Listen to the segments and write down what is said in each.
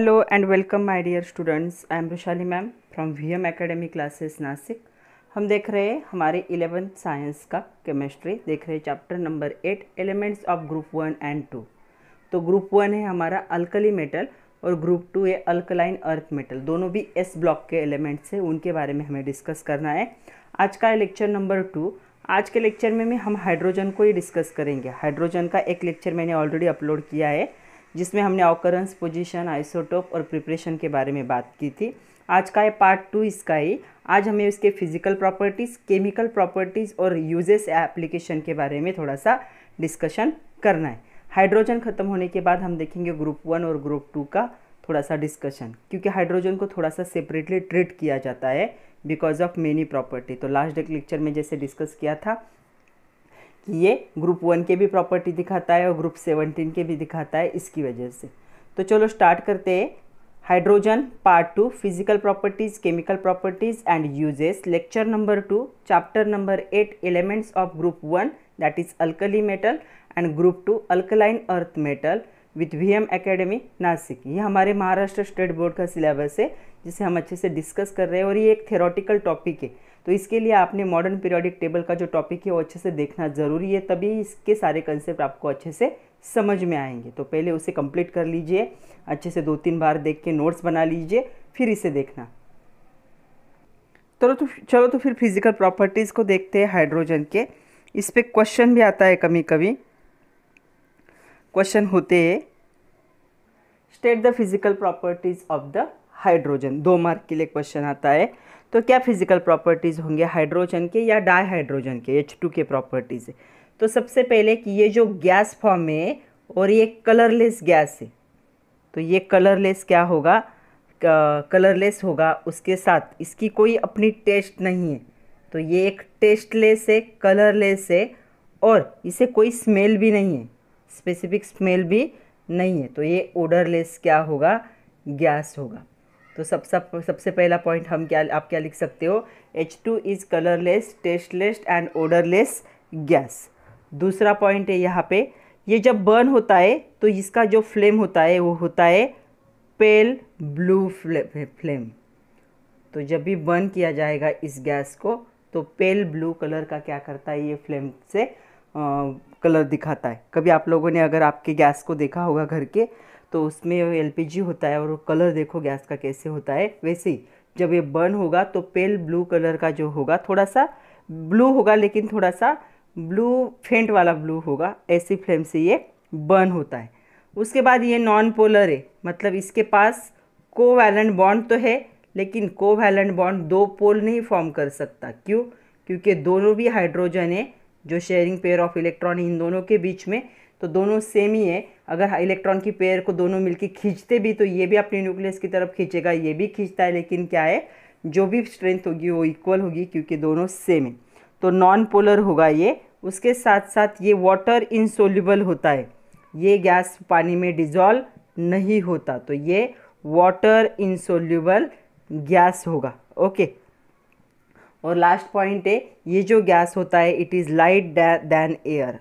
Hello and welcome my dear students I am rushali ma'am from vm academy classes Nashik हम देख रहे हैं हमारे इलेवेंथ साइंस का केमिस्ट्री देख रहे हैं chapter number eight elements of group one and two तो ग्रुप वन है हमारा अल्कली मेटल और ग्रुप टू है अल्कलाइन अर्थ मेटल दोनों भी एस ब्लॉक के एलिमेंट्स हैं उनके बारे में हमें डिस्कस करना है आज का लेक्चर नंबर टू आज के लेक्चर में, भी हम हाइड्रोजन को ही डिस्कस करेंगे हाइड्रोजन का एक लेक्चर मैंने ऑलरेडी अपलोड किया है जिसमें हमने ऑकरेंस पोजीशन आइसोटोप और प्रिपरेशन के बारे में बात की थी आज का है पार्ट टू इसका ही आज हमें इसके फिजिकल प्रॉपर्टीज़ केमिकल प्रॉपर्टीज़ और यूजेस एप्लीकेशन के बारे में थोड़ा सा डिस्कशन करना है हाइड्रोजन ख़त्म होने के बाद हम देखेंगे ग्रुप वन और ग्रुप टू का थोड़ा सा डिस्कशन क्योंकि हाइड्रोजन को थोड़ा सा सेपरेटली ट्रीट किया जाता है बिकॉज ऑफ मेनी प्रॉपर्टी तो लास्ट लेक्चर में जैसे डिस्कस किया था कि ये ग्रुप वन के भी प्रॉपर्टी दिखाता है और ग्रुप सेवनटीन के भी दिखाता है इसकी वजह से तो चलो स्टार्ट करते हैं hydrogen part two physical properties chemical properties and uses lecture number two chapter number eight elements of group one that is alkali metal and group two alkaline earth metal with V M academy Nashik ये हमारे Maharashtra state board का syllabus है जिसे हम अच्छे से discuss कर रहे हैं और ये एक थेरोटिकल टॉपिक है तो इसके लिए आपने मॉडर्न पीरियडिक टेबल का जो टॉपिक है वो अच्छे से देखना ज़रूरी है तभी इसके सारे कंसेप्ट आपको अच्छे से समझ में आएंगे तो पहले उसे कंप्लीट कर लीजिए अच्छे से दो तीन बार देख के नोट्स बना लीजिए फिर इसे देखना चलो तो चलो तो फिर फिज़िकल प्रॉपर्टीज़ को देखते हैं हाइड्रोजन के इस पर क्वेश्चन भी आता है कभी कभी क्वेश्चन होते हैं state the physical properties of the hydrogen दो मार्क के लिए क्वेश्चन आता है तो क्या फिजिकल प्रॉपर्टीज़ होंगे हाइड्रोजन के या डाईहाइड्रोजन के एच टू के प्रॉपर्टीज़ है तो सबसे पहले कि ये जो गैस फॉर्म है और ये कलरलेस गैस है तो ये कलरलेस क्या होगा कलरलेस होगा उसके साथ इसकी कोई अपनी टेस्ट नहीं है तो ये एक टेस्टलेस है कलरलेस है और इसे कोई स्मेल भी नहीं है स्पेसिफिक स्मेल भी नहीं है तो ये ओडरलेस क्या होगा गैस होगा तो सब सब सबसे पहला पॉइंट हम क्या आप क्या लिख सकते हो H two is colourless tasteless and odourless gas दूसरा पॉइंट है यहाँ पे ये जब बर्न होता है तो इसका जो फ्लेम होता है वो होता है पेल ब्लू फ्लेम तो जब भी बर्न किया जाएगा इस गैस को तो पेल ब्लू कलर का क्या करता है ये फ्लेम से कलर दिखाता है कभी आप लोगों ने अगर आपके गैस को देखा होगा घर के तो उसमें एलपीजी होता है और कलर देखो गैस का कैसे होता है वैसे ही जब ये बर्न होगा तो पेल ब्लू कलर का जो होगा थोड़ा सा ब्लू होगा लेकिन थोड़ा सा ब्लू फेंट वाला ब्लू होगा ऐसी फ्लेम से ये बर्न होता है उसके बाद ये नॉन पोलर है मतलब इसके पास कोवैलेंट बॉन्ड तो है लेकिन कोवैलेंट बॉन्ड दो पोल नहीं फॉर्म कर सकता क्यों क्योंकि दोनों भी हाइड्रोजन है जो शेयरिंग पेयर ऑफ इलेक्ट्रॉन इन दोनों के बीच में तो दोनों सेम ही है अगर इलेक्ट्रॉन हाँ, की पेयर को दोनों मिलकर खींचते भी तो ये भी अपने न्यूक्लियस की तरफ खींचेगा ये भी खींचता है लेकिन क्या है जो भी स्ट्रेंथ होगी वो इक्वल होगी क्योंकि दोनों सेम है तो नॉन पोलर होगा ये उसके साथ साथ ये वाटर इंसोल्यूबल होता है ये गैस पानी में डिजॉल्व नहीं होता तो ये वाटर इंसोल्यूबल गैस होगा ओके और लास्ट पॉइंट है ये जो गैस होता है it is light than air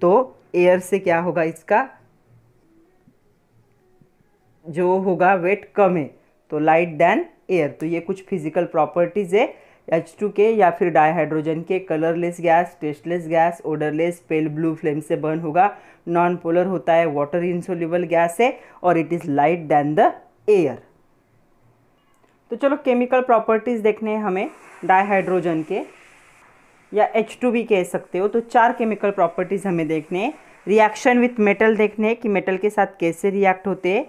तो एयर से क्या होगा इसका जो होगा वेट कम है तो लाइट दैन एयर तो ये कुछ फिजिकल प्रॉपर्टीज़ है एच टू के या फिर डाईहाइड्रोजन के colourless gas tasteless gas odourless pale blue flame से बर्न होगा नॉन पोलर होता है वाटर इंसोल्यूबल गैस है और it is light than the air तो चलो केमिकल प्रॉपर्टीज़ देखने हैं हमें डाईहाइड्रोजन के या एच टू भी कह सकते हो तो चार केमिकल प्रॉपर्टीज़ हमें देखने हैं रिएक्शन विथ मेटल देखने हैं कि मेटल के साथ कैसे रिएक्ट होते हैं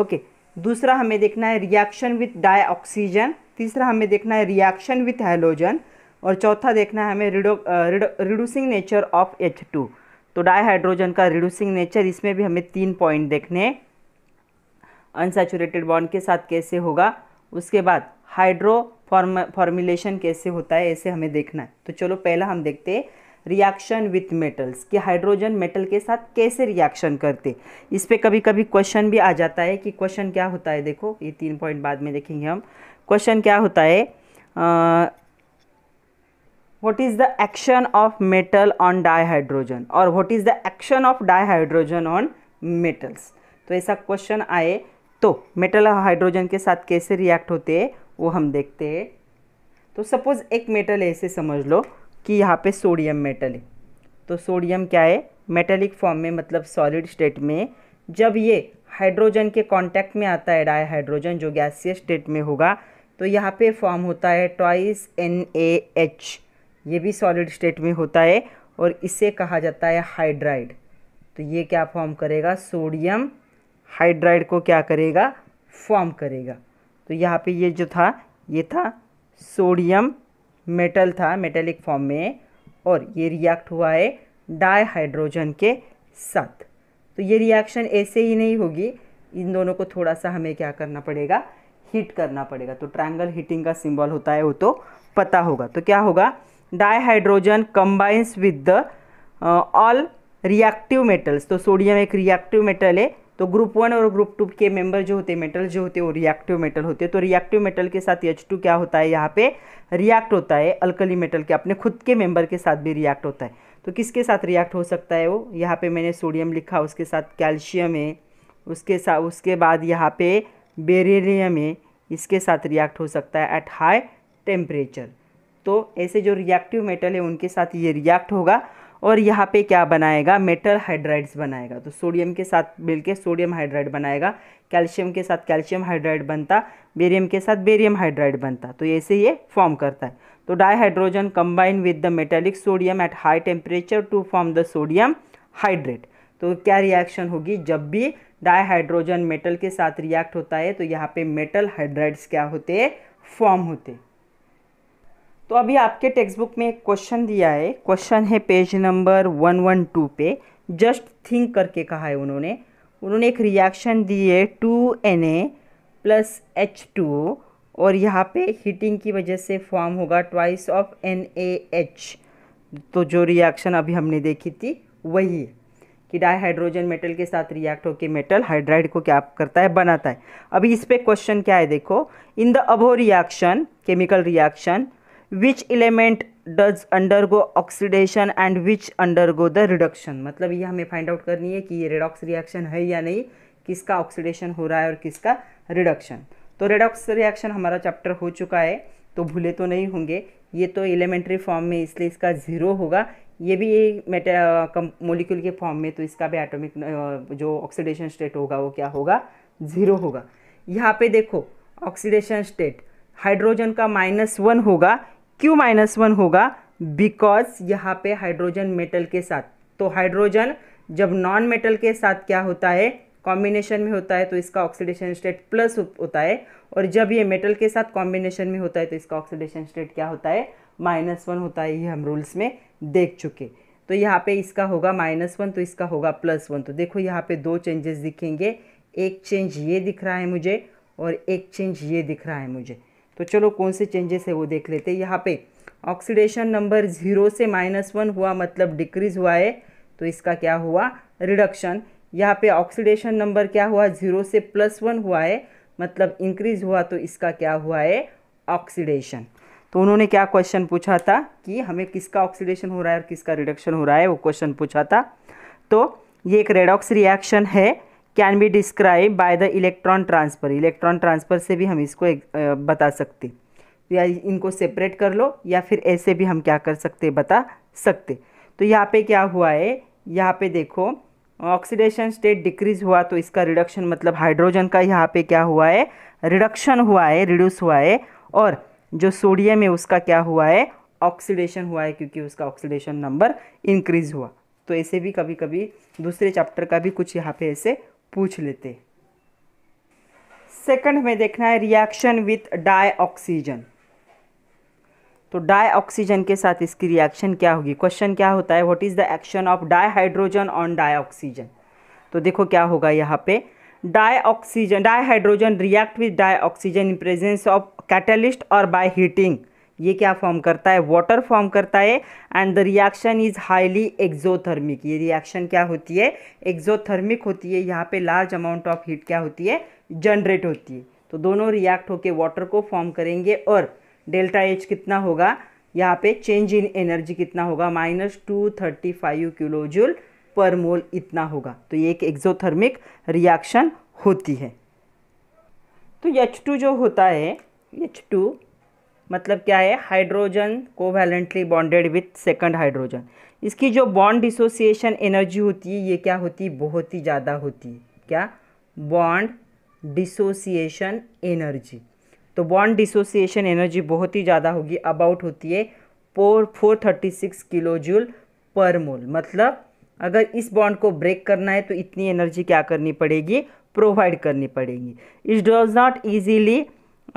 ओके दूसरा हमें देखना है रिएक्शन विथ डाई ऑक्सीजन तीसरा हमें देखना है रिएक्शन विथ हेलोजन और चौथा देखना है हमें रिडो reducing nature of H two तो डाईहाइड्रोजन का रिड्यूसिंग नेचर इसमें भी हमें तीन पॉइंट देखने हैं अनसेचुरेटेड बॉन्ड के साथ कैसे होगा उसके बाद हाइड्रो फॉर्म फॉर्मुलेशन कैसे होता है ऐसे हमें देखना है तो चलो पहला हम देखते हैं रिएक्शन विथ मेटल्स कि हाइड्रोजन मेटल के साथ कैसे रिएक्शन करते इस पर कभी कभी क्वेश्चन भी आ जाता है कि क्वेश्चन क्या होता है देखो ये तीन पॉइंट बाद में देखेंगे हम क्वेश्चन क्या होता है what is the action of metal on dihydrogen और what is the action of dihydrogen on metals तो ऐसा क्वेश्चन आए तो मेटल हाइड्रोजन के साथ कैसे रिएक्ट होते हैं वो हम देखते हैं तो सपोज़ एक मेटल ऐसे समझ लो कि यहाँ पे सोडियम मेटल है तो सोडियम क्या है मेटलिक फॉर्म में मतलब सॉलिड स्टेट में जब ये हाइड्रोजन के कांटेक्ट में आता है डाई हाइड्रोजन जो गैसीय स्टेट में होगा तो यहाँ पे फॉर्म होता है ट्वाइस एन ए एच ये भी सॉलिड स्टेट में होता है और इसे कहा जाता है हाइड्राइड तो ये क्या फॉर्म करेगा सोडियम हाइड्राइड को क्या करेगा फॉर्म करेगा तो यहाँ पे ये जो था ये था सोडियम मेटल था मेटेलिक फॉर्म में और ये रिएक्ट हुआ है डाई हाइड्रोजन के साथ तो ये रिएक्शन ऐसे ही नहीं होगी इन दोनों को थोड़ा सा हमें क्या करना पड़ेगा हीट करना पड़ेगा तो ट्रायंगल हीटिंग का सिंबल होता है वो तो पता होगा तो क्या होगा dihydrogen combines with the all reactive metals तो सोडियम एक रिएक्टिव मेटल है तो ग्रुप वन और ग्रुप टू के मेंबर जो होते हैं मेटल जो होते हैं वो रिएक्टिव मेटल होते हैं तो रिएक्टिव मेटल के साथ एच टू क्या होता है यहाँ पे रिएक्ट होता है अल्कली मेटल के अपने खुद के मेंबर के साथ भी रिएक्ट होता है तो किसके साथ रिएक्ट हो सकता है वो यहाँ पे मैंने सोडियम लिखा उसके साथ कैल्शियम है उसके साथ उसके बाद यहाँ पे बेरेलियम है इसके साथ रिएक्ट हो सकता है एट हाई टेम्परेचर तो ऐसे जो रिएक्टिव मेटल है उनके साथ ये रिएक्ट होगा और यहाँ पे क्या बनाएगा मेटल हाइड्राइड्स बनाएगा तो सोडियम के साथ मिलके सोडियम हाइड्राइड बनाएगा कैल्शियम के साथ कैल्शियम हाइड्राइड बनता बेरियम के साथ बेरियम हाइड्राइड बनता तो ऐसे ये फॉर्म करता है तो dihydrogen combine with the metallic sodium at high temperature to form the sodium hydrate तो क्या रिएक्शन होगी जब भी डाईहाइड्रोजन मेटल के साथ रिएक्ट होता है तो यहाँ पे मेटल हाइड्राइड्स क्या होते हैं फॉर्म होते तो अभी आपके टेक्स्ट बुक में एक क्वेश्चन दिया है क्वेश्चन है page number one one two पे जस्ट थिंक करके कहा है उन्होंने उन्होंने एक रिएक्शन दी है two N A plus H two और यहाँ पे हीटिंग की वजह से फॉर्म होगा twice of N A H तो जो रिएक्शन अभी हमने देखी थी वही है कि डाईहाइड्रोजन मेटल के साथ रिएक्ट होकर मेटल हाइड्राइड को क्या करता है बनाता है अभी इस पर क्वेश्चन क्या है देखो in the above reaction chemical reaction which element does undergo oxidation and which undergo the reduction मतलब ये हमें फाइंड आउट करनी है कि ये रेडॉक्स रिएक्शन है या नहीं किसका ऑक्सीडेशन हो रहा है और किसका रिडक्शन तो रेडॉक्स रिएक्शन हमारा चैप्टर हो चुका है तो भूले तो नहीं होंगे ये तो एलिमेंट्री फॉर्म में इसलिए इसका ज़ीरो होगा ये भी मेटा मोलिक्यूल के फॉर्म में तो इसका भी एटॉमिक जो ऑक्सीडेशन स्टेट होगा वो क्या होगा ज़ीरो होगा यहाँ पे देखो ऑक्सीडेशन स्टेट हाइड्रोजन का माइनस वन होगा क्यों माइनस वन होगा बिकॉज यहाँ पे हाइड्रोजन मेटल के साथ तो हाइड्रोजन जब नॉन मेटल के साथ क्या होता है कॉम्बिनेशन में होता है तो इसका ऑक्सीडेशन स्टेट प्लस होता है और जब ये मेटल के साथ कॉम्बिनेशन में होता है तो इसका ऑक्सीडेशन स्टेट क्या होता है माइनस वन होता है ये हम रूल्स में देख चुके तो यहाँ पे इसका होगा माइनस वन तो इसका होगा प्लस वन तो देखो यहाँ पे दो चेंजेस दिखेंगे एक चेंज ये दिख रहा है मुझे और एक चेंज ये दिख रहा है मुझे तो चलो कौन से चेंजेस है वो देख लेते हैं यहाँ पे ऑक्सीडेशन नंबर ज़ीरो से माइनस वन हुआ मतलब डिक्रीज़ हुआ है तो इसका क्या हुआ रिडक्शन यहाँ पे ऑक्सीडेशन नंबर क्या हुआ ज़ीरो से प्लस वन हुआ है मतलब इंक्रीज़ हुआ तो इसका क्या हुआ है ऑक्सीडेशन तो उन्होंने क्या क्वेश्चन पूछा था कि हमें किसका ऑक्सीडेशन हो रहा है और किसका रिडक्शन हो रहा है वो क्वेश्चन पूछा था तो ये एक रेडॉक्स रिएक्शन है can be describe by the electron transfer electron transfer से भी हम इसको एक, आ, बता सकते तो या इनको सेपरेट कर लो या फिर ऐसे भी हम क्या कर सकते बता सकते तो यहाँ पे क्या हुआ है यहाँ पे देखो ऑक्सीडेशन स्टेट डिक्रीज हुआ तो इसका रिडक्शन मतलब हाइड्रोजन का यहाँ पे क्या हुआ है रिडक्शन हुआ है रिड्यूस हुआ है और जो सोडियम है उसका क्या हुआ है ऑक्सीडेशन हुआ है क्योंकि उसका ऑक्सीडेशन नंबर इंक्रीज हुआ तो ऐसे भी कभी कभी दूसरे चैप्टर का भी कुछ यहाँ पे ऐसे पूछ लेते सेकंड हमें देखना है रिएक्शन विथ डाई ऑक्सीजन तो डाई ऑक्सीजन के साथ इसकी रिएक्शन क्या होगी क्वेश्चन क्या होता है what is the action of dihydrogen on dioxygen तो देखो क्या होगा यहाँ पे dioxygen dihydrogen react with dioxygen in presence of catalyst और बाय हीटिंग ये क्या फॉर्म करता है वाटर फॉर्म करता है and the reaction is highly exothermic ये रिएक्शन क्या होती है एक्जोथर्मिक होती है यहाँ पे लार्ज अमाउंट ऑफ हीट क्या होती है जनरेट होती है तो दोनों रिएक्ट होकर वाटर को फॉर्म करेंगे और डेल्टा एच कितना होगा यहाँ पे चेंज इन एनर्जी कितना होगा minus two thirty five kilojoule per mole इतना होगा तो ये एक एक्जोथर्मिक रिएक्शन होती है तो H2 जो होता है H2 मतलब क्या है hydrogen covalently bonded with second hydrogen इसकी जो बॉन्ड डिसोसिएशन एनर्जी होती है ये क्या होती है बहुत ही ज़्यादा होती है क्या बॉन्ड डिसोसिएशन एनर्जी तो बॉन्ड डिसोसिएशन एनर्जी बहुत ही ज़्यादा होगी अबाउट होती है four four thirty six kilo joule per mole मतलब अगर इस बॉन्ड को ब्रेक करना है तो इतनी एनर्जी क्या करनी पड़ेगी प्रोवाइड करनी पड़ेगी it does not easily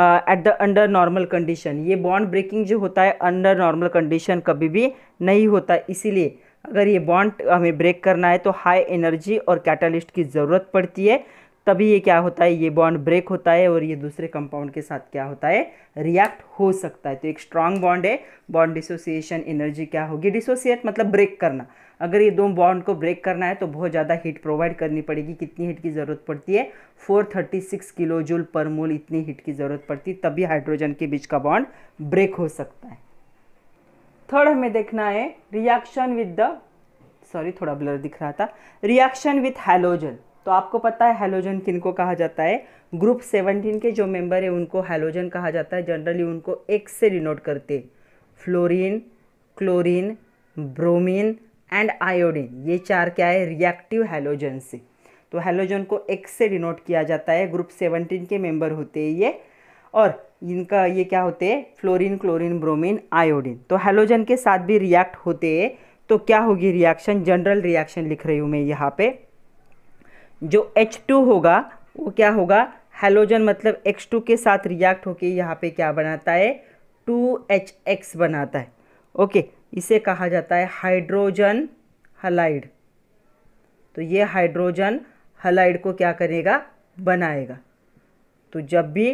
at the under normal condition ये बॉन्ड ब्रेकिंग जो होता है अंडर नॉर्मल कंडीशन कभी भी नहीं होता इसीलिए अगर ये बॉन्ड हमें ब्रेक करना है तो हाई एनर्जी और कैटलिस्ट की ज़रूरत पड़ती है तभी ये क्या होता है ये बॉन्ड ब्रेक होता है और ये दूसरे कंपाउंड के साथ क्या होता है रिएक्ट हो सकता है तो एक स्ट्रांग बॉन्ड है बॉन्ड डिसोसिएशन एनर्जी क्या होगी डिसोसिएट मतलब ब्रेक करना अगर ये दो बॉन्ड को ब्रेक करना है तो बहुत ज़्यादा हीट प्रोवाइड करनी पड़ेगी कितनी हीट की ज़रूरत पड़ती है 436 किलो जूल पर मोल इतनी हीट की ज़रूरत पड़ती है तभी हाइड्रोजन के बीच का बॉन्ड ब्रेक हो सकता है थर्ड हमें देखना है रिएक्शन विद द सॉरी थोड़ा ब्लर दिख रहा था रिएक्शन विथ हेलोजन तो आपको पता है हेलोजन किन को कहा जाता है ग्रुप सेवनटीन के जो मेंबर है उनको हेलोजन कहा जाता है जनरली उनको एक से डिनोट करते fluorine chlorine bromine and iodine ये चार क्या है रिएक्टिव हेलोजन से तो हेलोजन को एक्स से डिनोट किया जाता है ग्रुप सेवनटीन के मेंबर होते हैं ये और इनका ये क्या होते हैं फ्लोरीन क्लोरीन ब्रोमीन आयोडीन तो हेलोजन के साथ भी रिएक्ट होते हैं तो क्या होगी रिएक्शन जनरल रिएक्शन लिख रही हूँ मैं यहाँ पे जो एच टू होगा वो क्या होगा हेलोजन मतलब एक्स टू के साथ रिएक्ट होके यहाँ पे क्या बनाता है टू एच एक्स बनाता है ओके इसे कहा जाता है हाइड्रोजन हलाइड तो ये हाइड्रोजन हलाइड को क्या करेगा बनाएगा तो जब भी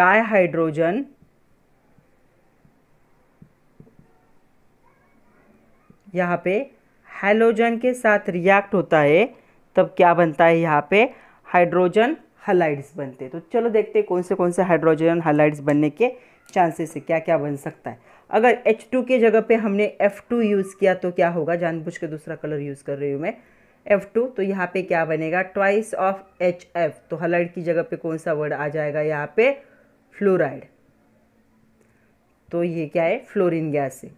डायहाइड्रोजन यहाँ पे हेलोजन के साथ रिएक्ट होता है तब क्या बनता है यहाँ पे हाइड्रोजन हलाइड्स बनते हैं तो चलो देखते हैं कौन से कौन से हाइड्रोजन हलाइड्स बनने के चांसेस है क्या क्या बन सकता है अगर H2 के जगह पे हमने F2 यूज़ किया तो क्या होगा जानबूझ के दूसरा कलर यूज़ कर रही हूँ मैं F2 तो यहाँ पे क्या बनेगा ट्वाइस ऑफ HF तो हलर्ड की जगह पे कौन सा वर्ड आ जाएगा यहाँ पे फ्लोराइड तो ये क्या है फ्लोरिन गैस है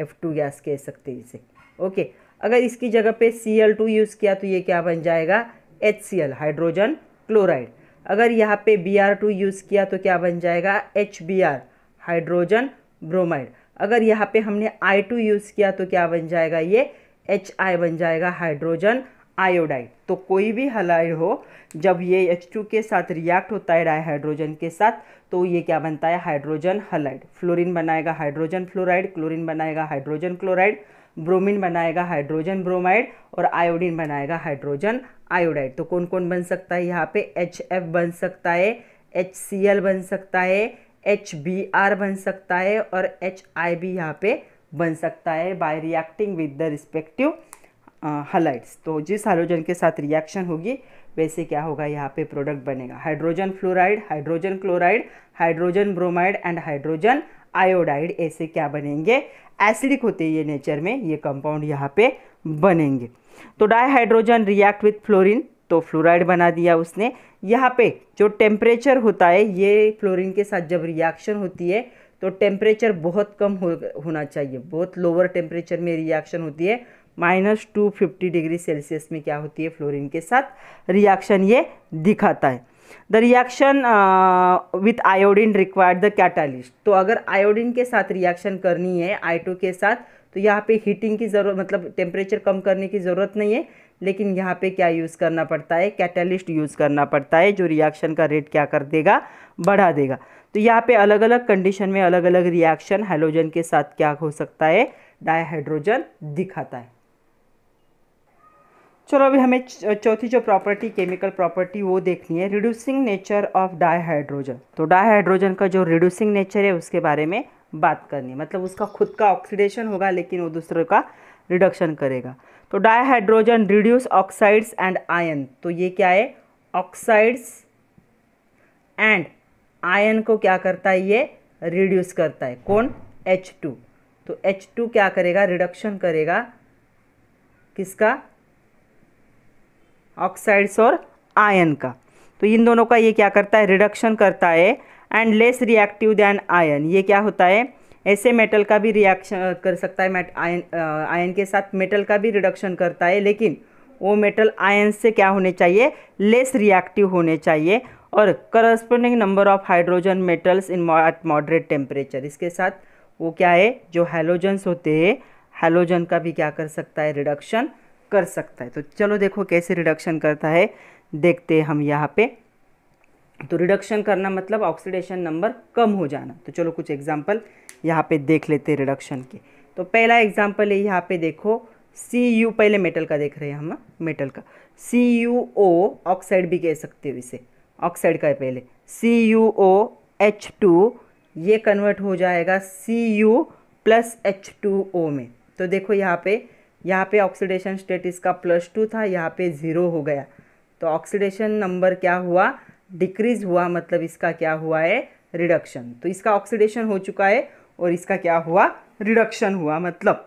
एफ टू गैस कह सकते हैं इसे ओके अगर इसकी जगह पे सी एल टू यूज़ किया तो ये क्या बन जाएगा H C L hydrogen chloride अगर यहाँ पे बी आर टू यूज़ किया तो क्या बन जाएगा H B R hydrogen bromide अगर यहाँ पे हमने आई टू यूज़ किया तो क्या बन जाएगा ये एच आई बन जाएगा हाइड्रोजन आयोडाइड तो कोई भी हलाइड हो जब ये एच टू के साथ रिएक्ट होता है डाई हाइड्रोजन के साथ तो ये क्या बनता है हाइड्रोजन हलाइड फ्लोरीन बनाएगा हाइड्रोजन फ्लोराइड क्लोरीन बनाएगा हाइड्रोजन क्लोराइड ब्रोमीन बनाएगा हाइड्रोजन ब्रोमाइड और आयोडीन बनाएगा हाइड्रोजन आयोडाइड तो कौन कौन बन सकता है यहाँ पे एच एफ बन सकता है एच सी एल बन सकता है एच बी आर बन सकता है और एच आई भी यहाँ पे बन सकता है by reacting with the respective halites तो जिस हाइड्रोजन के साथ रिएक्शन होगी वैसे क्या होगा यहाँ पे प्रोडक्ट बनेगा hydrogen fluoride hydrogen chloride hydrogen bromide and hydrogen iodide ऐसे क्या बनेंगे एसिडिक होते हैं ये नेचर में ये कंपाउंड यहाँ पे बनेंगे तो dihydrogen react with fluorine तो फ्लोराइड बना दिया उसने यहाँ पे जो टेम्परेचर होता है ये फ्लोरीन के साथ जब रिएक्शन होती है तो टेम्परेचर बहुत कम हो होना चाहिए बहुत लोअर टेम्परेचर में रिएक्शन होती है minus two fifty degree Celsius में क्या होती है फ्लोरीन के साथ रिएक्शन ये दिखाता है the reaction with iodine required the catalyst तो अगर आयोडीन के साथ रिएक्शन करनी है आई के साथ तो यहाँ पे हीटिंग की ज़रूरत मतलब टेम्परेचर कम करने की ज़रूरत नहीं है लेकिन यहाँ पे क्या यूज़ करना पड़ता है कैटलिस्ट यूज़ करना पड़ता है जो रिएक्शन का रेट क्या कर देगा बढ़ा देगा तो यहाँ पे अलग अलग कंडीशन में अलग अलग रिएक्शन हाइड्रोजन के साथ क्या हो सकता है डायहाइड्रोजन दिखाता है चलो अभी हमें चौथी जो प्रॉपर्टी केमिकल प्रॉपर्टी वो देखनी है रिड्यूसिंग नेचर ऑफ डायहाइड्रोजन तो डायहाइड्रोजन का जो रिड्यूसिंग नेचर है उसके बारे में बात करनी है मतलब उसका खुद का ऑक्सीडेशन होगा लेकिन वो दूसरे का रिडक्शन करेगा तो dihydrogen reduce oxides and ion तो ये क्या है ऑक्साइड्स एंड आयन को क्या करता है ये रिड्यूस करता है कौन एच टू तो एच टू क्या करेगा रिडक्शन करेगा किसका ऑक्साइड्स और आयन का तो इन दोनों का ये क्या करता है रिडक्शन करता है and less reactive than iron ये क्या होता है ऐसे मेटल का भी रिएक्शन कर सकता है मेट आयन आयन के साथ मेटल का भी रिडक्शन करता है लेकिन वो मेटल आयन से क्या होने चाहिए लेस रिएक्टिव होने चाहिए और corresponding number of hydrogen metals in at moderate temperature इसके साथ वो क्या है जो हेलोजन्स होते हैं हेलोजन का भी क्या कर सकता है रिडक्शन कर सकता है तो चलो देखो कैसे रिडक्शन करता है देखते हम यहाँ पे तो रिडक्शन करना मतलब ऑक्सीडेशन नंबर कम हो जाना तो चलो कुछ एग्जाम्पल यहाँ पे देख लेते हैं रिडक्शन के तो पहला एग्जाम्पल है यहाँ पे देखो सी यू पहले मेटल का देख रहे हैं हम मेटल का सी यू ओ ऑक्साइड भी कह सकते हो इसे ऑक्साइड का है पहले C U O H two ये कन्वर्ट हो जाएगा C U plus H two O में तो देखो यहाँ पे यहाँ पे ऑक्सीडेशन स्टेट इसका प्लस टू था यहाँ पे ज़ीरो हो गया तो ऑक्सीडेशन नंबर क्या हुआ डिक्रीज हुआ मतलब इसका क्या हुआ है रिडक्शन तो इसका ऑक्सीडेशन हो चुका है और इसका क्या हुआ रिडक्शन हुआ मतलब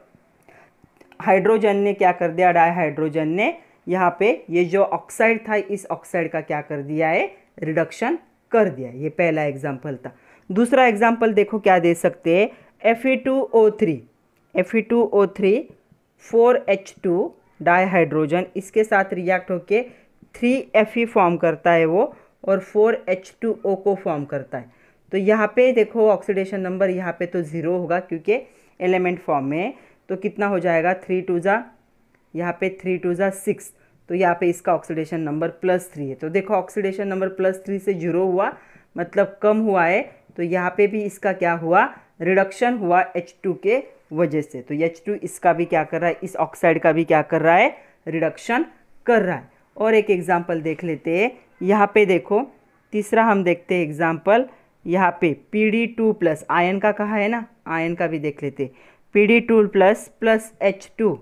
हाइड्रोजन ने क्या कर दिया डाई हाइड्रोजन ने यहाँ पे ये जो ऑक्साइड था इस ऑक्साइड का क्या कर दिया है रिडक्शन कर दिया ये पहला एग्जाम्पल था दूसरा एग्जाम्पल देखो क्या दे सकते हैं F E two O three F E two O three four H two dihydrogen इसके साथ रिएक्ट होके थ्री एफ ई फॉर्म करता है वो और फोर एच टू ओ को फॉर्म करता है तो यहाँ पे देखो ऑक्सीडेशन नंबर यहाँ पे तो ज़ीरो होगा क्योंकि एलिमेंट फॉर्म में तो कितना हो जाएगा थ्री टू ज़ा यहाँ पे थ्री टू ज़ा सिक्स तो यहाँ पे इसका ऑक्सीडेशन नंबर प्लस थ्री है तो देखो ऑक्सीडेशन नंबर प्लस थ्री से जीरो हुआ मतलब कम हुआ है तो यहाँ पे भी इसका क्या हुआ रिडक्शन हुआ एच टू के वजह से तो एच टू इसका भी क्या कर रहा है इस ऑक्साइड का भी क्या कर रहा है रिडक्शन कर रहा है और एक एग्ज़ाम्पल देख लेते हैं यहाँ पे देखो तीसरा हम देखते हैं एग्ज़ाम्पल यहाँ पे P D two plus ion का कहा है ना आयन का भी देख लेते P D two plus plus H two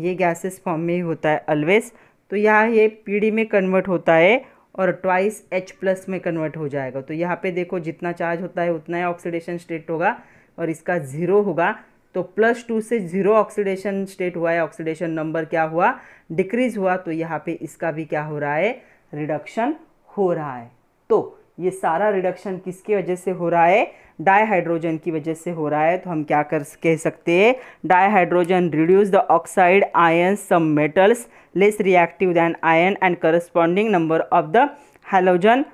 ये गैसेस फॉर्म में ही होता है ऑलवेज तो यहाँ ये पी डी में कन्वर्ट होता है और ट्वाइस एच प्लस में कन्वर्ट हो जाएगा तो यहाँ पे देखो जितना चार्ज होता है उतना ही ऑक्सीडेशन स्टेट होगा और इसका ज़ीरो होगा तो प्लस टू से ज़ीरो ऑक्सीडेशन स्टेट हुआ है ऑक्सीडेशन नंबर क्या हुआ डिक्रीज हुआ तो यहाँ पे इसका भी क्या हो रहा है रिडक्शन हो रहा है तो ये सारा रिडक्शन किसके वजह से हो रहा है डाईहाइड्रोजन की वजह से हो रहा है तो हम क्या कर कह सकते हैं dihydrogen reduce the oxide ion some metals less reactive than iron and corresponding number of the halogen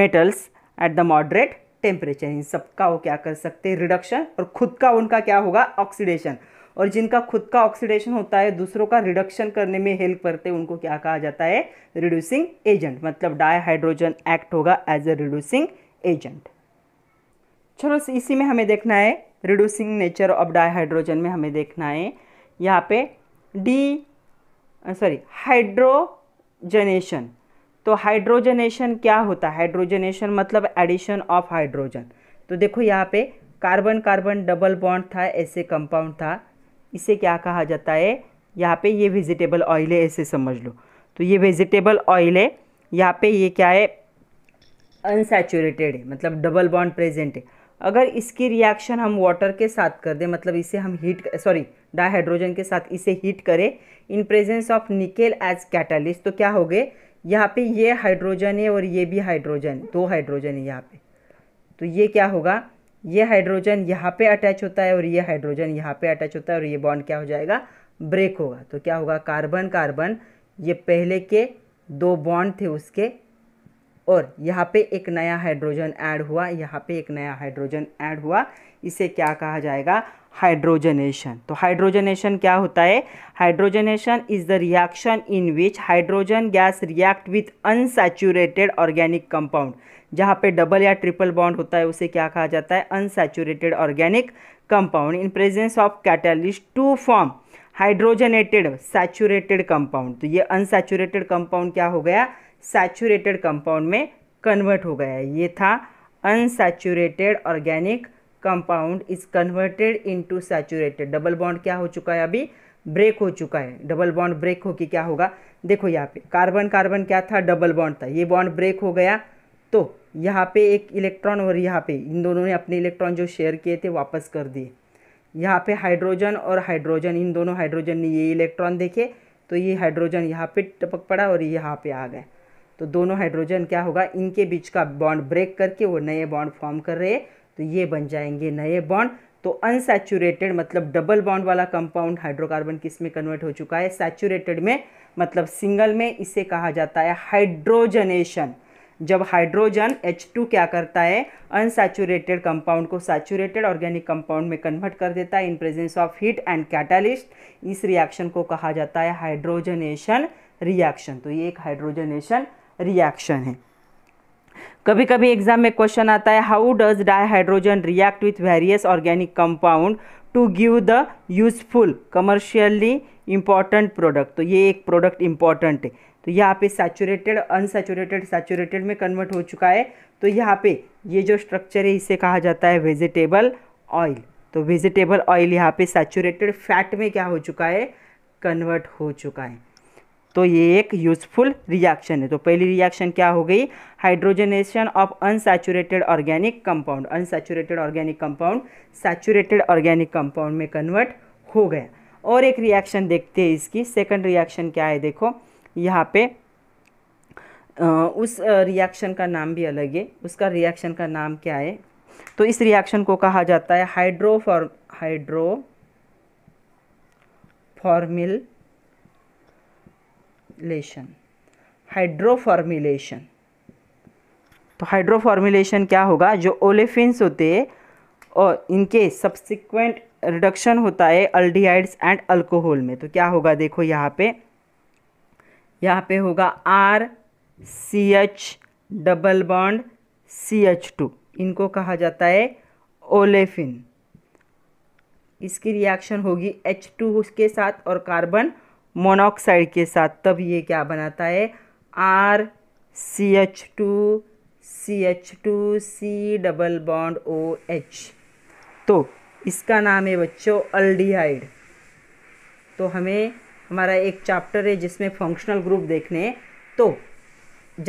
metals at the moderate temperature इन सबका वो क्या कर सकते हैं रिडक्शन और खुद का उनका क्या होगा ऑक्सीडेशन और जिनका खुद का ऑक्सीडेशन होता है दूसरों का रिडक्शन करने में हेल्प करते हैं उनको क्या कहा जाता है रिड्यूसिंग एजेंट मतलब डायहाइड्रोजन एक्ट होगा एज ए रिड्यूसिंग एजेंट चलो इसी में हमें देखना है रिड्यूसिंग नेचर ऑफ डायहाइड्रोजन में हमें देखना है यहाँ पे डी सॉरी हाइड्रोजनेशन तो हाइड्रोजनेशन क्या होता है हाइड्रोजनेशन मतलब एडिशन ऑफ हाइड्रोजन तो देखो यहाँ पे कार्बन कार्बन डबल बॉन्ड था ऐसे कंपाउंड था इसे क्या कहा जाता है यहाँ पे ये वेजिटेबल ऑयल है ऐसे समझ लो तो ये वेजिटेबल ऑयल है यहाँ पे ये क्या है अनसेचुरेटेड है मतलब डबल बॉन्ड प्रेजेंट है अगर इसकी रिएक्शन हम वाटर के साथ कर दें मतलब इसे हम हीट सॉरी डाइहाइड्रोजन के साथ इसे हीट करें in presence of nickel as catalyst तो क्या हो गए यहाँ पे ये हाइड्रोजन है और ये भी हाइड्रोजन दो हाइड्रोजन है यहाँ पे तो ये क्या होगा ये हाइड्रोजन यहाँ पे अटैच होता है और ये हाइड्रोजन यहाँ पे अटैच होता है और ये बॉन्ड क्या हो जाएगा ब्रेक होगा तो क्या होगा कार्बन कार्बन ये पहले के दो बॉन्ड थे उसके और यहाँ पे एक नया हाइड्रोजन ऐड हुआ यहाँ पे एक नया हाइड्रोजन ऐड हुआ इसे क्या कहा जाएगा हाइड्रोजनेशन तो हाइड्रोजनेशन क्या होता है hydrogenation is the reaction in which hydrogen gas react with unsaturated organic compound जहाँ पे डबल या ट्रिपल बॉन्ड होता है उसे क्या कहा जाता है unsaturated organic compound in presence of catalyst to form hydrogenated saturated compound तो ये अनसेचुरेटेड कंपाउंड क्या हो गया सैचुरेटेड कंपाउंड में कन्वर्ट हो गया ये था unsaturated organic compound is converted to saturated double bond क्या हो चुका है अभी ब्रेक हो चुका है डबल बॉन्ड ब्रेक होके क्या होगा देखो यहाँ पे कार्बन कार्बन क्या था डबल बॉन्ड था ये बॉन्ड ब्रेक हो गया तो यहाँ पे एक इलेक्ट्रॉन और यहाँ पे इन दोनों ने अपने इलेक्ट्रॉन जो शेयर किए थे वापस कर दिए यहाँ पे हाइड्रोजन और हाइड्रोजन इन दोनों हाइड्रोजन ने ये इलेक्ट्रॉन देखे तो ये हाइड्रोजन यहाँ पे टपक पड़ा और ये यहाँ पे आ गए तो दोनों हाइड्रोजन क्या होगा इनके बीच का बॉन्ड ब्रेक करके वो नए बॉन्ड फॉर्म कर रहे तो ये बन जाएंगे नए बॉन्ड तो अनसेचुरेटेड मतलब डबल बॉन्ड वाला कंपाउंड हाइड्रोकार्बन किस में कन्वर्ट हो चुका है सैचुरेटेड में मतलब सिंगल में इसे कहा जाता है हाइड्रोजनेशन जब हाइड्रोजन टू क्या करता है अनसैचुरेटेड कंपाउंड को सैचुरेटेड ऑर्गेनिक कंपाउंड में कन्वर्ट कर देता है in presence of heat and catalyst इस रिएक्शन को कहा जाता है हाइड्रोजनेशन रिएक्शन तो ये एक हाइड्रोजनेशन रिएक्शन है कभी कभी एग्जाम में क्वेश्चन आता है how does dihydrogen react with various organic compound to give the useful commercially important product तो ये एक प्रोडक्ट इम्पॉर्टेंट है तो यहाँ पे सैचुरेटेड अनसेचुरेटेड सैचुरेटेड में कन्वर्ट हो चुका है तो यहाँ पे ये जो स्ट्रक्चर है इसे कहा जाता है वेजिटेबल ऑयल तो वेजिटेबल ऑयल यहाँ पे सैचुरेटेड फैट में क्या हो चुका है कन्वर्ट हो चुका है तो ये एक यूजफुल रिएक्शन है तो पहली रिएक्शन क्या हो गई hydrogenation of unsaturated organic compound unsaturated organic compound saturated organic compound में कन्वर्ट हो गया और एक रिएक्शन देखते हैं इसकी सेकंड रिएक्शन क्या है देखो यहाँ पे उस रिएक्शन का नाम भी अलग है उसका रिएक्शन का नाम क्या है तो इस रिएक्शन को कहा जाता है हाइड्रोफॉर्म हाइड्रो फॉर्मिलेशन हाइड्रोफॉर्मिलेशन तो हाइड्रोफॉर्मिलेशन क्या होगा जो ओलेफिन्स होते हैं और इनके सब्सिक्वेंट रिडक्शन होता है अल्डिहाइड्स एंड अल्कोहल में तो क्या होगा देखो यहाँ पे यहाँ पे होगा R C H double bond C H two इनको कहा जाता है ओलेफिन इसकी रिएक्शन होगी एच टू के साथ और कार्बन मोनोक्साइड के साथ तब ये क्या बनाता है R C H two C H two C double bond O H तो इसका नाम है बच्चों अल्डिहाइड तो हमें हमारा एक चैप्टर है जिसमें फंक्शनल ग्रुप देखने तो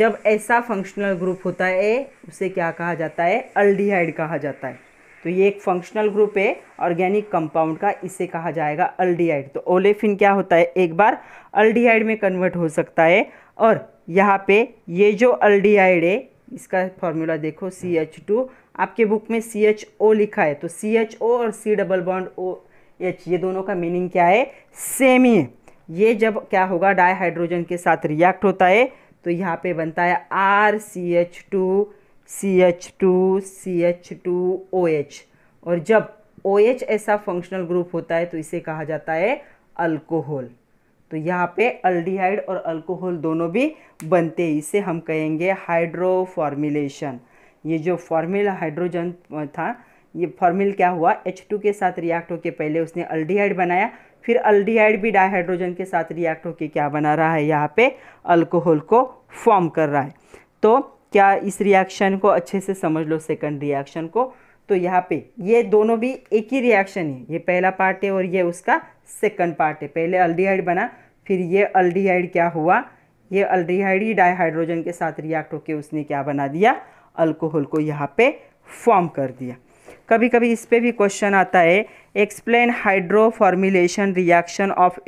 जब ऐसा फंक्शनल ग्रुप होता है उसे क्या कहा जाता है अल्डिहाइड कहा जाता है तो ये एक फंक्शनल ग्रुप है ऑर्गेनिक कंपाउंड का इसे कहा जाएगा अल्डिहाइड तो ओलेफिन क्या होता है एक बार अल्डिहाइड में कन्वर्ट हो सकता है और यहाँ पे ये जो अल्डिहाइड है इसका फॉर्मूला देखो सी एच टू आपके बुक में सी एच ओ लिखा है तो सी एच ओ और C double bond O H ये दोनों का मीनिंग क्या है सेम ही है ये जब क्या होगा डाईहाइड्रोजन के साथ रिएक्ट होता है तो यहाँ पे बनता है R C H two C H two C H two O H और जब ओ एच ऐसा फंक्शनल ग्रुप होता है तो इसे कहा जाता है अल्कोहल तो यहाँ पे अल्डिहाइड और अल्कोहल दोनों भी बनते हैं इसे हम कहेंगे हाइड्रोफॉर्मुलेशन ये जो फॉर्मिल हाइड्रोजन था ये फॉर्मिल क्या हुआ H2 के साथ रिएक्ट होकर पहले उसने अल्डिहाइड बनाया फिर अल्डीहाइड भी डाइहाइड्रोजन के साथ रिएक्ट होकर क्या बना रहा है यहाँ पे अल्कोहल को फॉर्म कर रहा है तो क्या इस रिएक्शन को अच्छे से समझ लो सेकंड रिएक्शन को तो यहाँ पे ये दोनों भी एक ही रिएक्शन है ये पहला पार्ट है और ये उसका सेकंड पार्ट है पहले अल्डीहाइड बना फिर ये अल्डीहाइड क्या हुआ ये अल्डीहाइड ही डाइहाइड्रोजन के साथ रिएक्ट होकर उसने क्या बना दिया अल्कोहल को यहाँ पे फॉर्म कर दिया कभी कभी इस पर भी क्वेश्चन आता है explain hydro formulation reaction of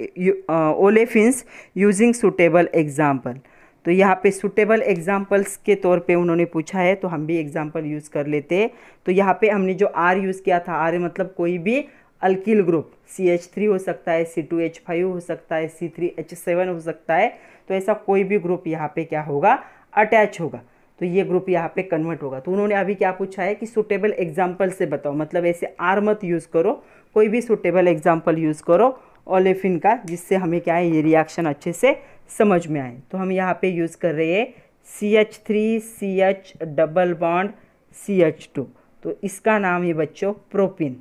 olefins using suitable example तो यहाँ पे सुटेबल एग्जाम्पल्स के तौर पे उन्होंने पूछा है तो हम भी एग्जाम्पल यूज़ कर लेते तो यहाँ पे हमने जो आर यूज़ किया था आर मतलब कोई भी alkyl group C H three हो सकता है सी टू एच फाइव हो सकता है सी थ्री एच सेवन हो सकता है तो ऐसा कोई भी ग्रुप यहाँ पे क्या होगा अटैच होगा तो ये ग्रुप यहाँ पे कन्वर्ट होगा तो उन्होंने अभी क्या पूछा है कि सुटेबल एग्जाम्पल से बताओ मतलब ऐसे आर मत यूज़ करो कोई भी सुटेबल एग्जाम्पल यूज़ करो ओलेफिन का जिससे हमें क्या है ये रिएक्शन अच्छे से समझ में आए तो हम यहाँ पे यूज़ कर रहे हैं C H three C H double bond C H two तो इसका नाम है बच्चों प्रोपिन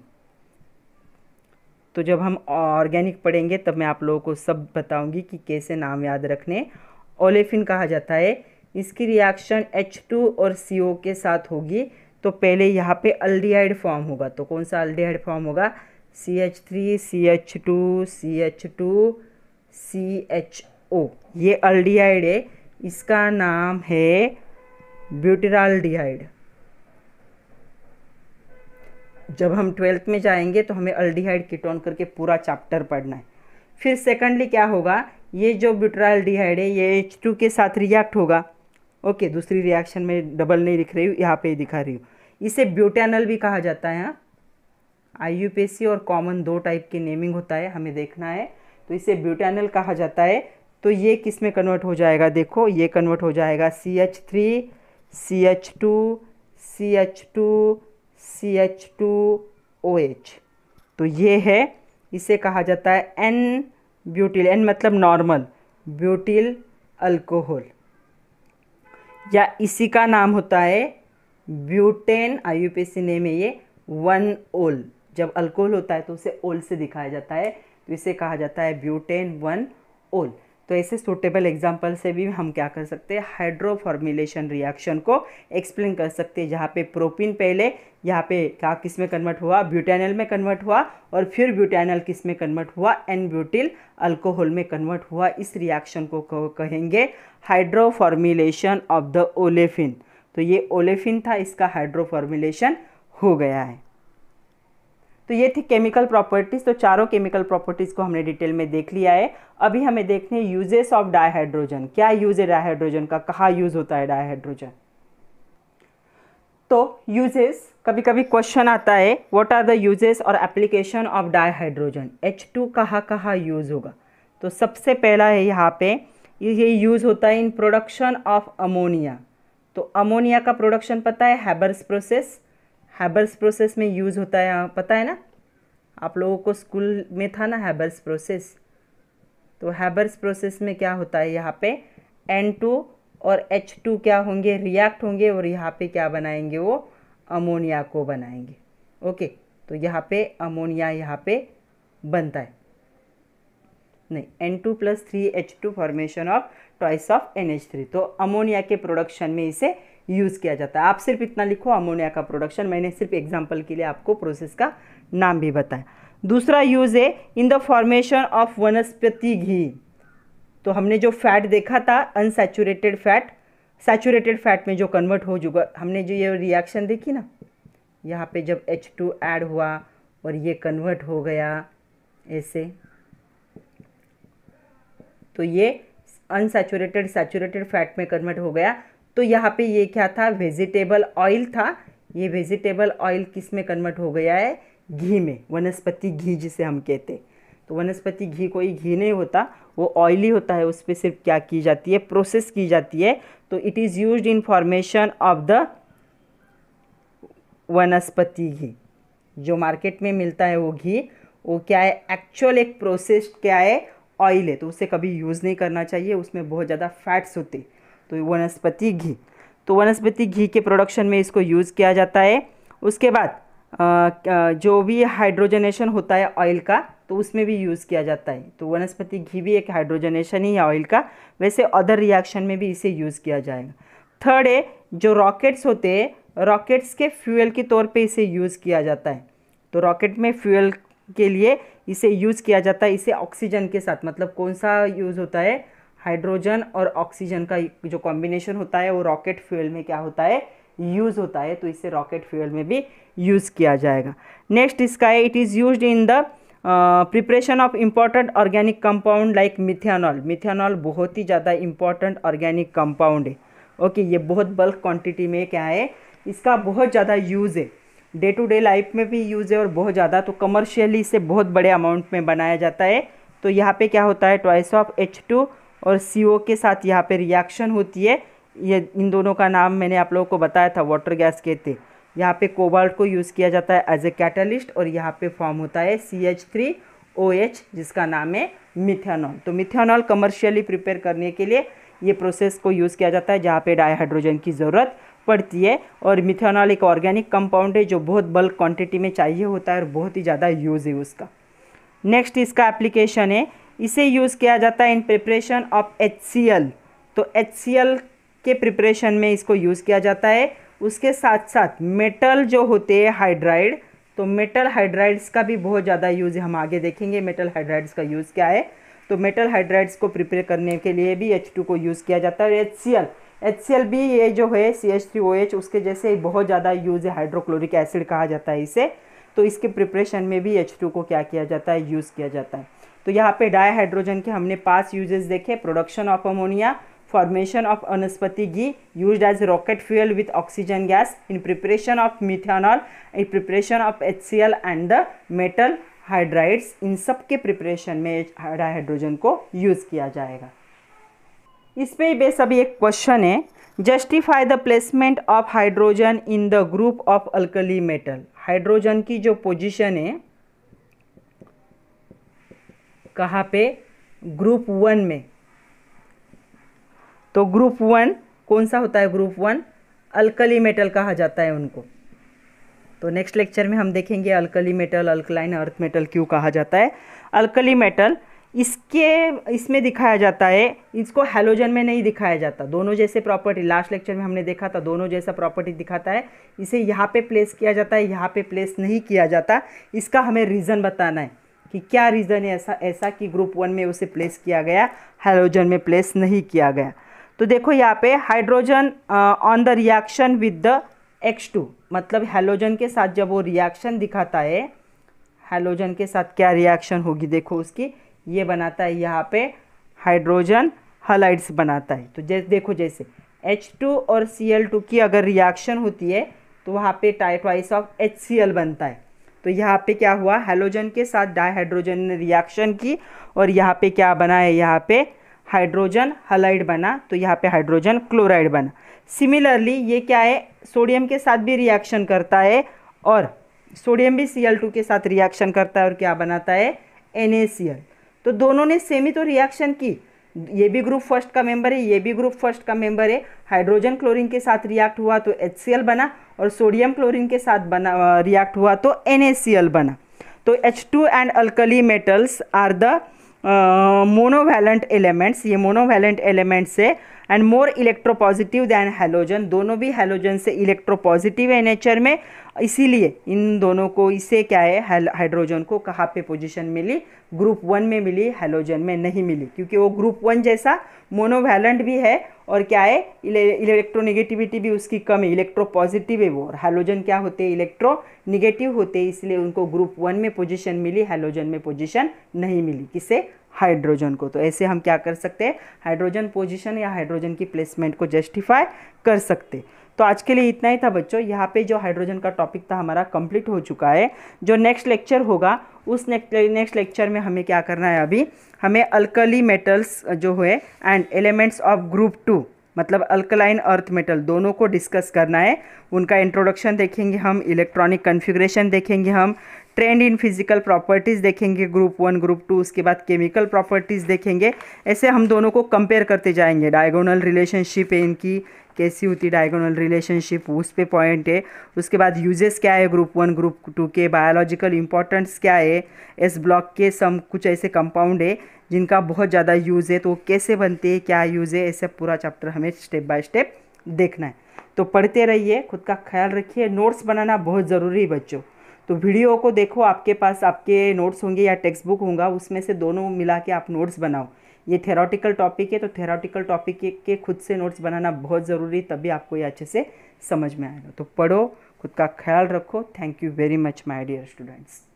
तो जब हम ऑर्गेनिक पढ़ेंगे तब मैं आप लोगों को सब बताऊंगी कि कैसे नाम याद रखने ओलेफिन कहा जाता है इसकी रिएक्शन एच टू और सी ओ के साथ होगी तो पहले यहाँ पे अल्डिहाइड फॉर्म होगा तो कौन सा अल्डिहाइड फॉर्म होगा C H three C H two C H two C H O ये अल्डिहाइड है इसका नाम है ब्यूटिराल्डिहाइड जब हम ट्वेल्थ में जाएंगे तो हमें अल्डिहाइड कीटोन करके पूरा चैप्टर पढ़ना है फिर सेकेंडली क्या होगा ये जो ब्यूटराइल डिहाइड है ये एच टू के साथ रिएक्ट होगा ओके दूसरी रिएक्शन में डबल नहीं दिख रही हूँ यहाँ पे ही दिखा रही हूँ इसे ब्यूटेनल भी कहा जाता है आई हाँ। और कॉमन दो टाइप की नेमिंग होता है हमें देखना है तो इसे ब्यूटेनल कहा जाता है तो ये किस में कन्वर्ट हो जाएगा देखो ये कन्वर्ट हो जाएगा C H three C H two C H two C H two O H तो ये है इसे कहा जाता है एन ब्यूटिल एन मतलब नॉर्मल ब्यूटिल अल्कोहल या इसी का नाम होता है ब्यूटेन आई नेम है ये वन ओल जब अल्कोहल होता है तो उसे ओल से दिखाया जाता है तो इसे कहा जाता है ब्यूटेन वन ओल तो ऐसे सूटेबल एग्जाम्पल से भी हम क्या कर सकते हैं हाइड्रोफॉर्मिलेशन रिएक्शन को एक्सप्लेन कर सकते हैं जहाँ पे प्रोपीन पहले यहाँ पे क्या किस में कन्वर्ट हुआ ब्यूटेनल में कन्वर्ट हुआ और फिर ब्यूटेनल किस में कन्वर्ट हुआ एन ब्यूटिल अल्कोहल में कन्वर्ट हुआ इस रिएक्शन को कहेंगे हाइड्रोफॉर्मिलेशन ऑफ द ओलेफिन तो ये ओलेफिन था इसका हाइड्रोफॉर्मिलेशन हो गया है तो ये थी केमिकल प्रॉपर्टीज़ तो चारों केमिकल प्रॉपर्टीज़ को हमने डिटेल में देख लिया है अभी हमें देखने यूजेस ऑफ डायहाइड्रोजन क्या यूज़ है डायहाइड्रोजन का कहाँ यूज़ होता है डायहाइड्रोजन तो यूजेस कभी कभी क्वेश्चन आता है व्हाट आर द यूजेस और application of dihydrogen H two कहाँ कहाँ यूज़ होगा तो सबसे पहला है यहाँ पे ये यूज़ होता है इन प्रोडक्शन ऑफ अमोनिया तो अमोनिया का प्रोडक्शन पता है हैबर्स प्रोसेस हैबर्स प्रोसेस में यूज़ होता है पता है ना आप लोगों को स्कूल में था ना हैबर्स प्रोसेस तो हैबर्स प्रोसेस में क्या होता है यहाँ पे N2 और H2 क्या होंगे रिएक्ट होंगे और यहाँ पे क्या बनाएंगे वो अमोनिया को बनाएंगे ओके तो यहाँ पे अमोनिया यहाँ पे बनता है नहीं N two plus three H two formation of twice of N H three तो अमोनिया के प्रोडक्शन में इसे यूज़ किया जाता है आप सिर्फ इतना लिखो अमोनिया का प्रोडक्शन मैंने सिर्फ एग्जाम्पल के लिए आपको प्रोसेस का नाम भी बताया दूसरा यूज़ है in the formation of vanaspati घी तो हमने जो फैट देखा था अनसेचुरेटेड फैट सैचुरेटेड फैट में जो कन्वर्ट हो चुका हमने जो ये रिएक्शन देखी ना यहाँ पे जब एच टू ऐड हुआ और ये कन्वर्ट हो गया ऐसे तो ये अनसेचुरेटेड सैचुरेटेड फैट में कन्वर्ट हो गया तो यहाँ पे ये क्या था वेजिटेबल ऑयल था ये वेजिटेबल ऑयल किस में कन्वर्ट हो गया है घी में वनस्पति घी जिसे हम कहते हैं तो वनस्पति घी कोई घी नहीं होता वो ऑयली होता है उस पर सिर्फ क्या की जाती है प्रोसेस की जाती है तो it is use in formation of the vanaspati ghee जो मार्केट में मिलता है वो घी वो क्या है एक्चुअल एक प्रोसेस क्या है ऑयल है तो उसे कभी यूज़ नहीं करना चाहिए उसमें बहुत ज़्यादा फैट्स होते हैं तो वनस्पति घी तो वनस्पति घी के प्रोडक्शन में इसको यूज़ किया जाता है उसके बाद जो भी हाइड्रोजनेशन होता है ऑयल का तो उसमें भी यूज़ किया जाता है तो वनस्पति घी भी एक हाइड्रोजनेशन ही है ऑयल का वैसे अदर रिएक्शन में भी इसे यूज़ किया जाएगा थर्ड है जो रॉकेट्स होते हैं रॉकेट्स के फ्यूल के तौर पे इसे यूज़ किया जाता है तो रॉकेट में फ्यूल के लिए इसे यूज़ किया जाता है इसे ऑक्सीजन के साथ मतलब कौन सा यूज़ होता है हाइड्रोजन और ऑक्सीजन का जो कॉम्बिनेशन होता है वो रॉकेट फ्यूल में क्या होता है यूज़ होता है तो इसे रॉकेट फ्यूल में भी यूज़ किया जाएगा नेक्स्ट इसका है it is use in the preparation of important organic compound like methanol methanol बहुत ही ज़्यादा इम्पॉर्टेंट ऑर्गेनिक कंपाउंड है ओके okay, ये बहुत बल्क क्वांटिटी में क्या है इसका बहुत ज़्यादा यूज़ है डे टू डे लाइफ में भी यूज़ है और बहुत ज़्यादा तो कमर्शियली इसे बहुत बड़े अमाउंट में बनाया जाता है तो यहाँ पे क्या होता है ट्वाइस ऑफ एच टू और सी के साथ यहाँ पे रिएक्शन होती है ये इन दोनों का नाम मैंने आप लोगों को बताया था वाटर गैस के थे यहाँ पे कोबाल्ट को यूज़ किया जाता है एज ए कैटलिस्ट और यहाँ पे फॉर्म होता है C H three O H जिसका नाम है मिथेनॉल तो मिथेनॉल कमर्शियली प्रिपेयर करने के लिए ये प्रोसेस को यूज़ किया जाता है जहाँ पे डाईहाइड्रोजन की ज़रूरत पड़ती है और मिथेनॉल एक ऑर्गेनिक कंपाउंड है जो बहुत बल्क क्वान्टिटी में चाहिए होता है और बहुत ही ज़्यादा यूज़ है उसका नेक्स्ट इसका एप्लीकेशन है इसे यूज़ किया जाता है इन प्रिपरेशन ऑफ एच तो एच के प्रिपरेशन में इसको यूज़ किया जाता है उसके साथ साथ मेटल जो होते हैं हाइड्राइड तो मेटल हाइड्राइड्स का भी बहुत ज़्यादा यूज़ हम आगे देखेंगे मेटल हाइड्राइड्स का यूज़ क्या है तो मेटल हाइड्राइड्स को प्रिपेयर करने के लिए भी एच को यूज़ किया जाता है और H C L H C L भी ये जो है C H three O H उसके जैसे बहुत ज़्यादा यूज़ है हाइड्रोक्लोरिक एसिड कहा जाता है इसे तो इसके प्रिपरेशन में भी एच टू को क्या किया जाता है यूज़ किया जाता है तो यहाँ पे डाई हाइड्रोजन के हमने पांच यूजेस देखे production of ammonia formation of vanaspati ghee use as rocket fuel with oxygen gas in preparation of methanol in preparation of H C L and the metal hydrides इन सब के प्रिपरेशन में हाइड्रोजन को use किया जाएगा इस पर ही बेस अभी एक क्वेश्चन है justify the placement of hydrogen in the group of alkali metal hydrogen की जो पोजिशन है कहाँ पे ग्रुप वन में तो ग्रुप वन कौन सा होता है ग्रुप वन अल्कली मेटल कहा जाता है उनको तो नेक्स्ट लेक्चर में हम देखेंगे alkali metal alkaline earth metal क्यों कहा जाता है अल्कली मेटल इसके इसमें दिखाया जाता है इसको हेलोजन में नहीं दिखाया जाता दोनों जैसे प्रॉपर्टी लास्ट लेक्चर में हमने देखा था दोनों जैसा प्रॉपर्टी दिखाता है इसे यहाँ पे प्लेस किया जाता है यहाँ पे प्लेस नहीं किया जाता इसका हमें रीज़न बताना है कि क्या रीज़न है ऐसा ऐसा कि ग्रुप वन में उसे प्लेस किया गया हाइड्रोजन में प्लेस नहीं किया गया तो देखो यहाँ पे hydrogen on the reaction with the X two मतलब हेलोजन के साथ जब वो रिएक्शन दिखाता है हेलोजन के साथ क्या रिएक्शन होगी देखो उसकी ये बनाता है यहाँ पे हाइड्रोजन हलाइड्स बनाता है तो जैसे देखो जैसे एच टू और सी एल टू की अगर रिएक्शन होती है तो वहाँ पे twice of H C L बनता है तो यहाँ पे क्या हुआ हेलोजन के साथ डाइहाइड्रोजन ने रिएक्शन की और यहाँ पे क्या बना है यहाँ पे हाइड्रोजन हलाइड बना तो यहाँ पे हाइड्रोजन क्लोराइड बना सिमिलरली ये क्या है सोडियम के साथ भी रिएक्शन करता है और सोडियम भी सी के साथ रिएक्शन करता है और क्या बनाता है एन तो दोनों ने सेमी तो रिएक्शन की ये भी ग्रुप फर्स्ट का मेंबर है ये भी ग्रुप फर्स्ट का मेंबर है हाइड्रोजन क्लोरीन के साथ रिएक्ट हुआ तो एच बना और सोडियम क्लोरीन के साथ बना रिएक्ट हुआ तो एन बना तो H two and alkali metals are the monovalent elements ये मोनोवैलेंट एलिमेंट्स है and more electropositive than halogen दोनों भी हेलोजन से इलेक्ट्रोपॉजिटिव है नेचर में इसीलिए इन दोनों को इसे क्या है हाइड्रोजन को कहाँ पे पोजीशन मिली ग्रुप वन में मिली हेलोजन में नहीं मिली क्योंकि वो ग्रुप वन जैसा मोनोवैलेंट भी है और क्या है इलेक्ट्रोनिगेटिविटी भी उसकी कम है इलेक्ट्रो पॉजिटिव है वो और हेलोजन क्या होते हैं इलेक्ट्रो निगेटिव होते हैं इसलिए उनको ग्रुप वन में पोजिशन मिली हेलोजन में पोजिशन नहीं मिली किसे हाइड्रोजन को तो ऐसे हम क्या कर सकते हैं हाइड्रोजन पोजिशन या हाइड्रोजन की प्लेसमेंट को जस्टिफाई कर सकते तो आज के लिए इतना ही था बच्चों यहाँ पे जो हाइड्रोजन का टॉपिक था हमारा कंप्लीट हो चुका है जो नेक्स्ट लेक्चर होगा उस नेक्स्ट लेक्चर में हमें क्या करना है अभी हमें अल्कली मेटल्स जो है and elements of group two मतलब अल्कलाइन अर्थ मेटल दोनों को डिस्कस करना है उनका इंट्रोडक्शन देखेंगे हम इलेक्ट्रॉनिक कन्फिग्रेशन देखेंगे हम ट्रेंड इन फिजिकल प्रॉपर्टीज़ देखेंगे ग्रुप वन ग्रुप टू उसके बाद केमिकल प्रॉपर्टीज़ देखेंगे ऐसे हम दोनों को कंपेयर करते जाएंगे डायगोनल रिलेशनशिप है इनकी कैसी होती डायगोनल रिलेशनशिप उस पे पॉइंट है उसके बाद यूजेस क्या है ग्रुप वन ग्रुप टू के बायोलॉजिकल इंपॉर्टेंस क्या है एस ब्लॉक के सम कुछ ऐसे कंपाउंड है जिनका बहुत ज़्यादा यूज़ है तो वो कैसे बनते हैं क्या यूज़ है ऐसे पूरा चैप्टर हमें स्टेप बाय स्टेप देखना है तो पढ़ते रहिए खुद का ख्याल रखिए नोट्स बनाना बहुत ज़रूरी है बच्चों तो वीडियो को देखो आपके पास आपके नोट्स होंगे या टेक्स्ट बुक होगा उसमें से दोनों मिला के आप नोट्स बनाओ ये थेरोटिकल टॉपिक है तो थेरोटिकल टॉपिक के खुद से नोट्स बनाना बहुत ज़रूरी तभी आपको ये अच्छे से समझ में आएगा तो पढ़ो खुद का ख्याल रखो thank you very much my dear students